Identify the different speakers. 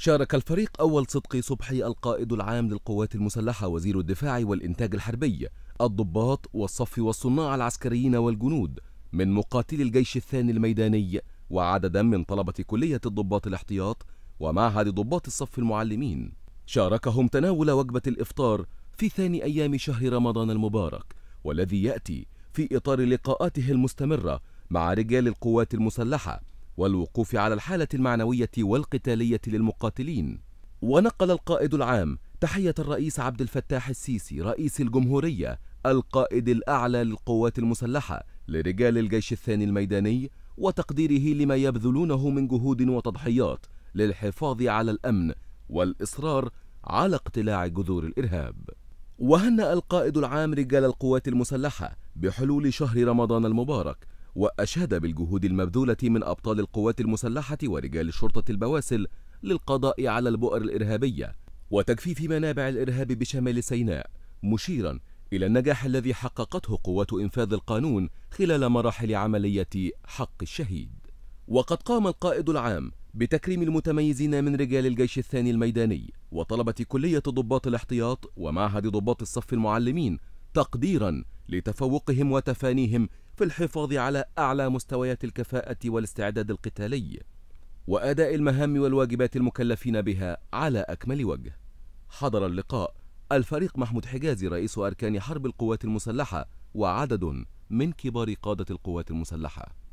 Speaker 1: شارك الفريق أول صدقي صبحي القائد العام للقوات المسلحة وزير الدفاع والإنتاج الحربي الضباط والصف والصناع العسكريين والجنود من مقاتلي الجيش الثاني الميداني وعددا من طلبة كلية الضباط الاحتياط ومعهد ضباط الصف المعلمين شاركهم تناول وجبة الإفطار في ثاني أيام شهر رمضان المبارك والذي يأتي في إطار لقاءاته المستمرة مع رجال القوات المسلحة والوقوف على الحالة المعنوية والقتالية للمقاتلين ونقل القائد العام تحية الرئيس عبد الفتاح السيسي رئيس الجمهورية القائد الأعلى للقوات المسلحة لرجال الجيش الثاني الميداني وتقديره لما يبذلونه من جهود وتضحيات للحفاظ على الأمن والإصرار على اقتلاع جذور الإرهاب وهنأ القائد العام رجال القوات المسلحة بحلول شهر رمضان المبارك وأشاد بالجهود المبذولة من أبطال القوات المسلحة ورجال الشرطة البواسل للقضاء على البؤر الإرهابية وتجفيف منابع الإرهاب بشمال سيناء مشيرا إلى النجاح الذي حققته قوات إنفاذ القانون خلال مراحل عملية حق الشهيد وقد قام القائد العام بتكريم المتميزين من رجال الجيش الثاني الميداني وطلبة كلية ضباط الاحتياط ومعهد ضباط الصف المعلمين تقديرا لتفوقهم وتفانيهم في الحفاظ على أعلى مستويات الكفاءة والاستعداد القتالي وأداء المهام والواجبات المكلفين بها على أكمل وجه حضر اللقاء الفريق محمود حجازي رئيس أركان حرب القوات المسلحة وعدد من كبار قادة القوات المسلحة